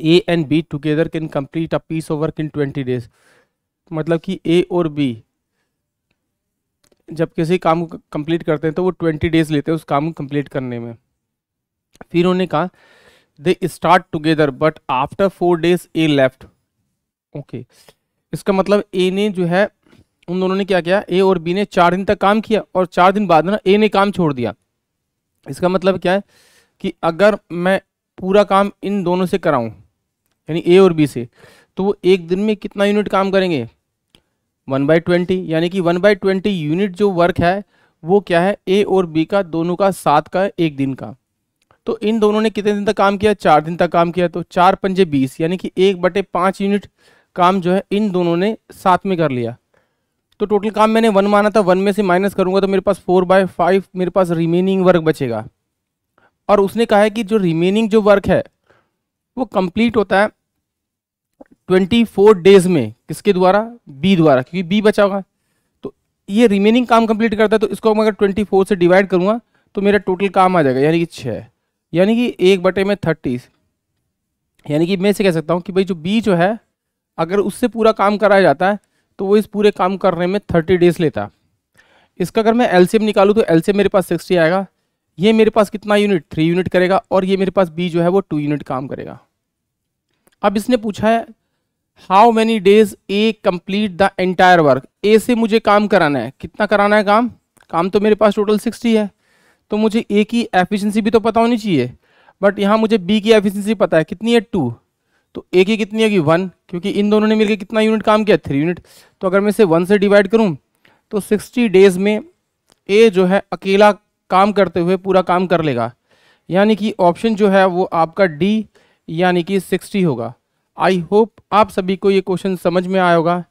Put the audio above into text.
A and B together can complete a piece of work in twenty days मतलब कि ए और B जब किसी काम को कंप्लीट करते हैं तो वो ट्वेंटी डेज लेते हैं उस काम को कंप्लीट करने में फिर उन्होंने कहा they start together but after four days A left okay इसका मतलब ए ने जो है उन दोनों ने क्या किया ए और बी ने चार दिन तक काम किया और चार दिन बाद ना ए ने काम छोड़ दिया इसका मतलब क्या है कि अगर मैं पूरा काम इन दोनों से कराऊं यानी ए और बी से तो वो एक दिन में कितना यूनिट काम करेंगे वन बाई ट्वेंटी यानी कि वन बाई ट्वेंटी यूनिट जो वर्क है वो क्या है ए और बी का दोनों का सात का एक दिन का तो इन दोनों ने कितने दिन तक काम किया चार दिन तक काम किया तो चार पंजे बीस यानी कि एक बटे पाँच यूनिट काम जो है इन दोनों ने साथ में कर लिया तो टोटल काम मैंने वन माना था वन में से माइनस करूंगा तो मेरे पास फोर बाय फाइव मेरे पास रिमेनिंग वर्क बचेगा और उसने कहा है कि जो रिमेनिंग जो वर्क है वो कंप्लीट होता है 24 डेज में किसके द्वारा बी द्वारा क्योंकि बी बचा होगा तो ये रिमेनिंग काम कंप्लीट करता है तो इसको मैं अगर 24 से डिवाइड करूँगा तो मेरा टोटल काम आ जाएगा यानी कि छः यानी कि एक बटे में थर्टी यानी कि मैं इसे कह सकता हूँ कि भाई जो बी जो है अगर उससे पूरा काम कराया जाता है तो वो इस पूरे काम करने में थर्टी डेज लेता इसका अगर मैं एल निकालूँ तो एल मेरे पास सिक्सटी आएगा ये मेरे पास कितना यूनिट थ्री यूनिट करेगा और ये मेरे पास बी जो है वो टू यूनिट काम करेगा अब इसने पूछा है how many days A complete the entire work A से मुझे काम कराना है कितना कराना है काम काम तो मेरे पास टोटल सिक्सटी है तो मुझे ए की एफिशिएंसी भी तो पता होनी चाहिए बट यहाँ मुझे बी की एफिशिएंसी पता है कितनी है टू तो ए की कितनी होगी वन क्योंकि इन दोनों ने मिलकर कितना यूनिट काम किया थ्री यूनिट तो अगर मैं इसे वन से डिवाइड करूँ तो सिक्सटी डेज में ए जो है अकेला काम करते हुए पूरा काम कर लेगा यानी कि ऑप्शन जो है वो आपका डी यानी कि सिक्सटी होगा आई होप आप सभी को ये क्वेश्चन समझ में आया होगा